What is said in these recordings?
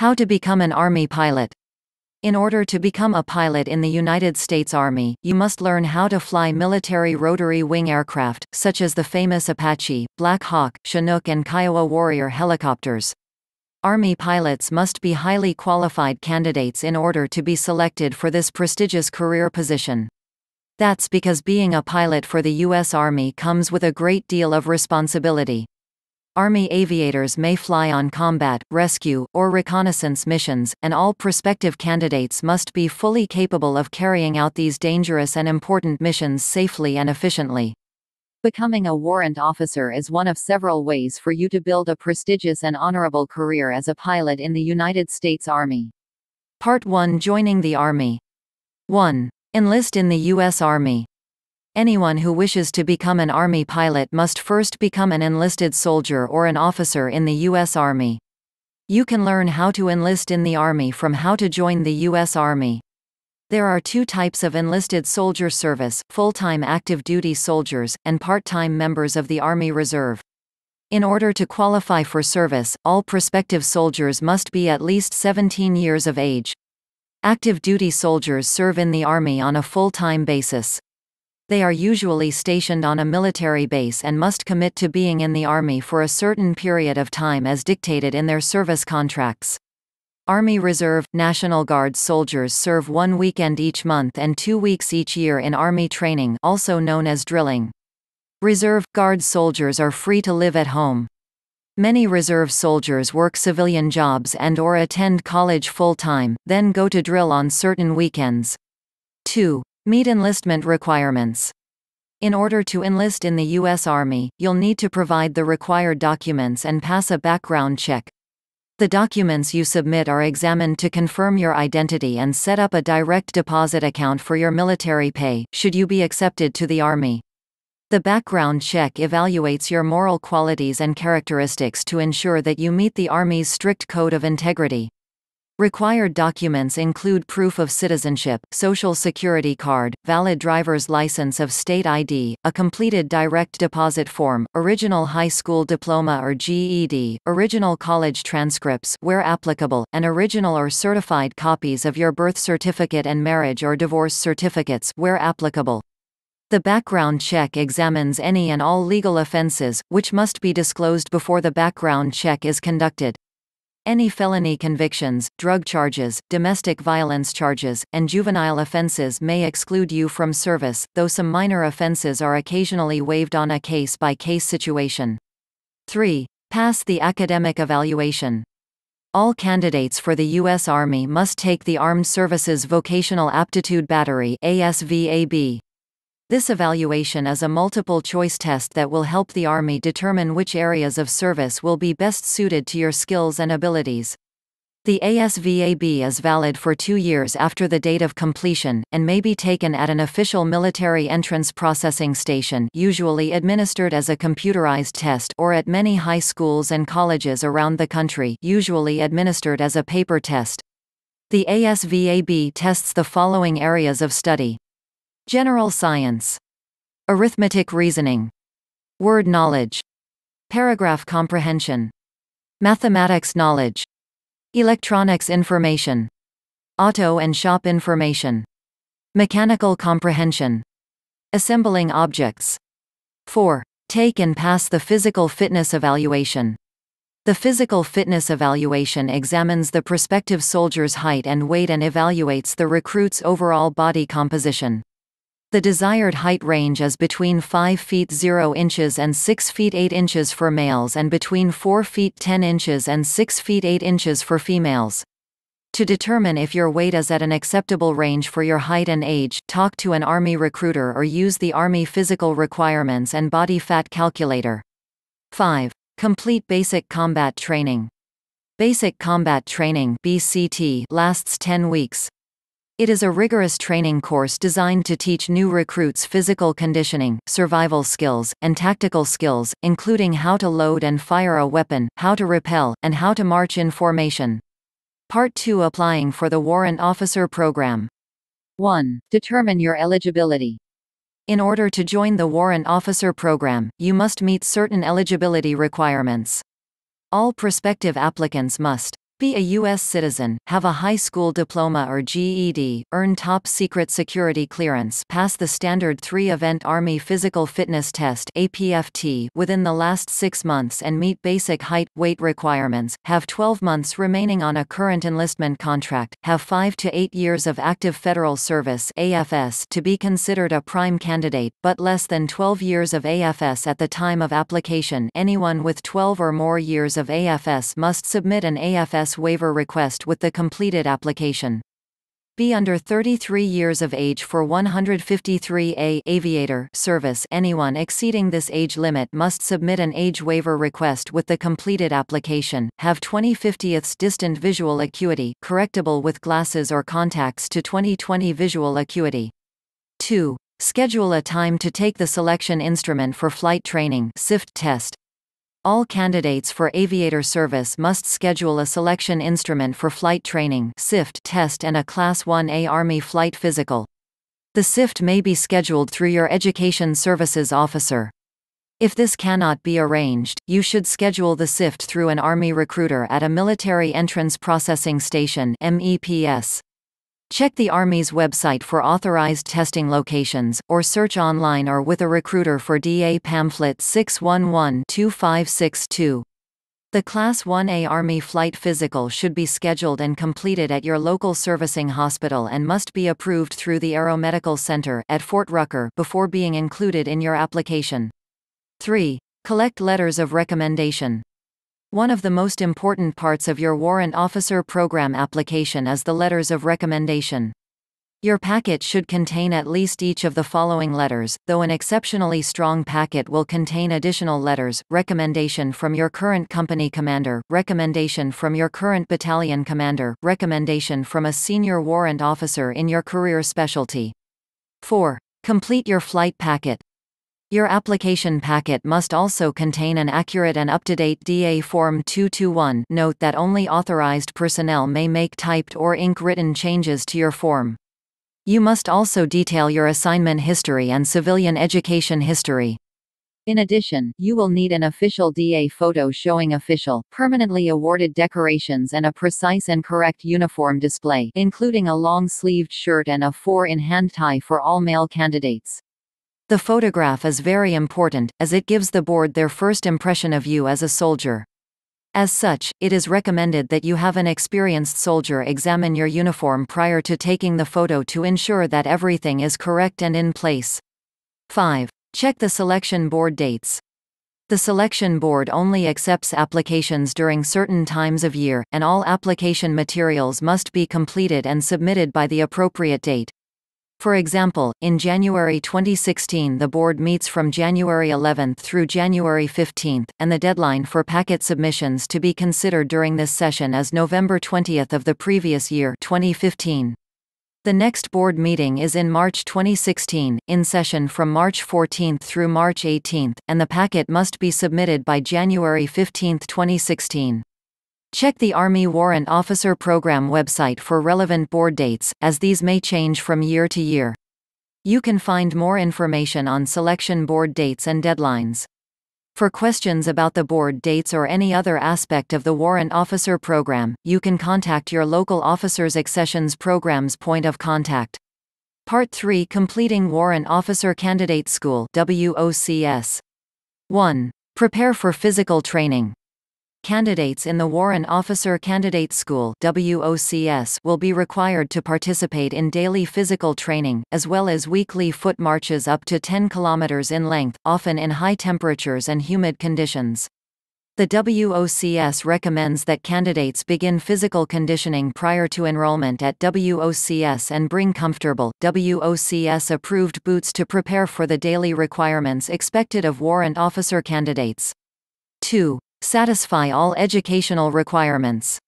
How to become an Army pilot. In order to become a pilot in the United States Army, you must learn how to fly military rotary wing aircraft, such as the famous Apache, Black Hawk, Chinook and Kiowa Warrior helicopters. Army pilots must be highly qualified candidates in order to be selected for this prestigious career position. That's because being a pilot for the U.S. Army comes with a great deal of responsibility. Army aviators may fly on combat, rescue, or reconnaissance missions, and all prospective candidates must be fully capable of carrying out these dangerous and important missions safely and efficiently. Becoming a warrant officer is one of several ways for you to build a prestigious and honorable career as a pilot in the United States Army. Part 1 Joining the Army 1. Enlist in the U.S. Army Anyone who wishes to become an Army pilot must first become an enlisted soldier or an officer in the U.S. Army. You can learn how to enlist in the Army from how to join the U.S. Army. There are two types of enlisted soldier service, full-time active duty soldiers, and part-time members of the Army Reserve. In order to qualify for service, all prospective soldiers must be at least 17 years of age. Active duty soldiers serve in the Army on a full-time basis. They are usually stationed on a military base and must commit to being in the Army for a certain period of time as dictated in their service contracts. Army Reserve, National Guard soldiers serve one weekend each month and two weeks each year in Army training also known as drilling. Reserve, Guard soldiers are free to live at home. Many reserve soldiers work civilian jobs and or attend college full-time, then go to drill on certain weekends. 2. Meet enlistment requirements. In order to enlist in the U.S. Army, you'll need to provide the required documents and pass a background check. The documents you submit are examined to confirm your identity and set up a direct deposit account for your military pay, should you be accepted to the Army. The background check evaluates your moral qualities and characteristics to ensure that you meet the Army's strict code of integrity. Required documents include proof of citizenship, social security card, valid driver's license of state ID, a completed direct deposit form, original high school diploma or GED, original college transcripts where applicable, and original or certified copies of your birth certificate and marriage or divorce certificates where applicable. The background check examines any and all legal offenses, which must be disclosed before the background check is conducted. Any felony convictions, drug charges, domestic violence charges, and juvenile offenses may exclude you from service, though some minor offenses are occasionally waived on a case-by-case situation. 3. Pass the academic evaluation. All candidates for the U.S. Army must take the Armed Services Vocational Aptitude Battery ASVAB. This evaluation is a multiple-choice test that will help the Army determine which areas of service will be best suited to your skills and abilities. The ASVAB is valid for two years after the date of completion, and may be taken at an official military entrance processing station usually administered as a computerized test or at many high schools and colleges around the country usually administered as a paper test. The ASVAB tests the following areas of study. General science. Arithmetic reasoning. Word knowledge. Paragraph comprehension. Mathematics knowledge. Electronics information. Auto and shop information. Mechanical comprehension. Assembling objects. 4. Take and pass the physical fitness evaluation. The physical fitness evaluation examines the prospective soldier's height and weight and evaluates the recruit's overall body composition. The desired height range is between 5 feet 0 inches and 6 feet 8 inches for males and between 4 feet 10 inches and 6 feet 8 inches for females. To determine if your weight is at an acceptable range for your height and age, talk to an Army recruiter or use the Army Physical Requirements and Body Fat Calculator. 5. Complete Basic Combat Training. Basic Combat Training BCT lasts 10 weeks. It is a rigorous training course designed to teach new recruits physical conditioning, survival skills, and tactical skills, including how to load and fire a weapon, how to repel, and how to march in formation. Part 2 Applying for the Warrant Officer Program 1. Determine your eligibility. In order to join the Warrant Officer Program, you must meet certain eligibility requirements. All prospective applicants must be a U.S. citizen, have a high school diploma or GED, earn top secret security clearance, pass the standard 3-event Army Physical Fitness Test APFT within the last six months and meet basic height, weight requirements, have 12 months remaining on a current enlistment contract, have 5 to 8 years of active federal service AFS to be considered a prime candidate, but less than 12 years of AFS at the time of application anyone with 12 or more years of AFS must submit an AFS S waiver request with the completed application. Be under 33 years of age for 153A aviator service anyone exceeding this age limit must submit an age waiver request with the completed application, have 20 ths distant visual acuity, correctable with glasses or contacts to 20/20 visual acuity. 2. Schedule a time to take the selection instrument for flight training SIFT test, all candidates for aviator service must schedule a selection instrument for flight training SIFT test and a Class 1A Army flight physical. The SIFT may be scheduled through your Education Services Officer. If this cannot be arranged, you should schedule the SIFT through an Army recruiter at a Military Entrance Processing Station MEPS. Check the Army's website for authorized testing locations, or search online or with a recruiter for DA Pamphlet 611-2562. The Class 1A Army flight physical should be scheduled and completed at your local servicing hospital and must be approved through the Aeromedical Center at Fort Rucker before being included in your application. 3. Collect letters of recommendation. One of the most important parts of your warrant officer program application is the letters of recommendation. Your packet should contain at least each of the following letters, though an exceptionally strong packet will contain additional letters, recommendation from your current company commander, recommendation from your current battalion commander, recommendation from a senior warrant officer in your career specialty. 4. Complete your flight packet. Your application packet must also contain an accurate and up-to-date DA Form 221 note that only authorized personnel may make typed or ink-written changes to your form. You must also detail your assignment history and civilian education history. In addition, you will need an official DA photo showing official, permanently awarded decorations and a precise and correct uniform display, including a long-sleeved shirt and a 4-in-hand tie for all male candidates. The photograph is very important, as it gives the board their first impression of you as a soldier. As such, it is recommended that you have an experienced soldier examine your uniform prior to taking the photo to ensure that everything is correct and in place. 5. Check the selection board dates. The selection board only accepts applications during certain times of year, and all application materials must be completed and submitted by the appropriate date. For example, in January 2016 the board meets from January 11 through January 15, and the deadline for packet submissions to be considered during this session is November 20 of the previous year 2015. The next board meeting is in March 2016, in session from March 14 through March 18, and the packet must be submitted by January 15, 2016. Check the Army Warrant Officer Program website for relevant board dates, as these may change from year to year. You can find more information on selection board dates and deadlines. For questions about the board dates or any other aspect of the Warrant Officer Program, you can contact your local officer's accessions program's point of contact. Part 3 Completing Warrant Officer Candidate School WOCS 1. Prepare for physical training. Candidates in the Warren Officer Candidate School WOCS will be required to participate in daily physical training, as well as weekly foot marches up to 10 kilometers in length, often in high temperatures and humid conditions. The WOCS recommends that candidates begin physical conditioning prior to enrollment at WOCS and bring comfortable, WOCS-approved boots to prepare for the daily requirements expected of warrant officer candidates. 2 satisfy all educational requirements.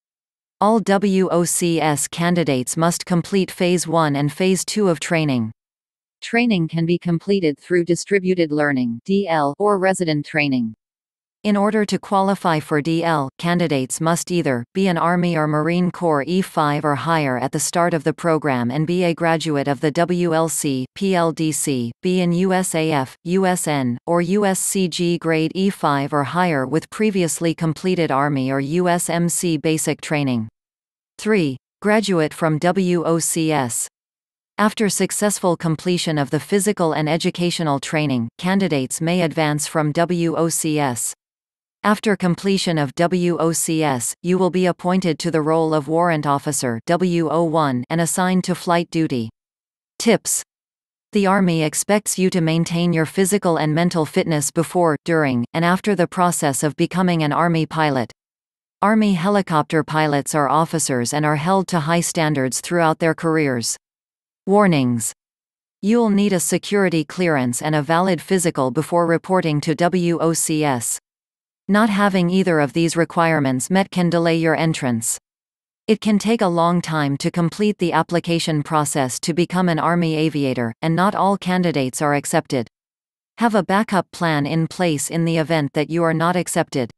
All WOCS candidates must complete Phase 1 and Phase 2 of training. Training can be completed through distributed learning (DL) or resident training. In order to qualify for DL, candidates must either be an Army or Marine Corps E5 or higher at the start of the program and be a graduate of the WLC, PLDC, be in USAF, USN, or USCG grade E5 or higher with previously completed Army or USMC basic training. 3. Graduate from WOCS. After successful completion of the physical and educational training, candidates may advance from WOCS. After completion of WOCS, you will be appointed to the role of Warrant Officer wo one and assigned to flight duty. Tips The Army expects you to maintain your physical and mental fitness before, during, and after the process of becoming an Army pilot. Army helicopter pilots are officers and are held to high standards throughout their careers. Warnings You'll need a security clearance and a valid physical before reporting to WOCS. Not having either of these requirements met can delay your entrance. It can take a long time to complete the application process to become an Army aviator, and not all candidates are accepted. Have a backup plan in place in the event that you are not accepted.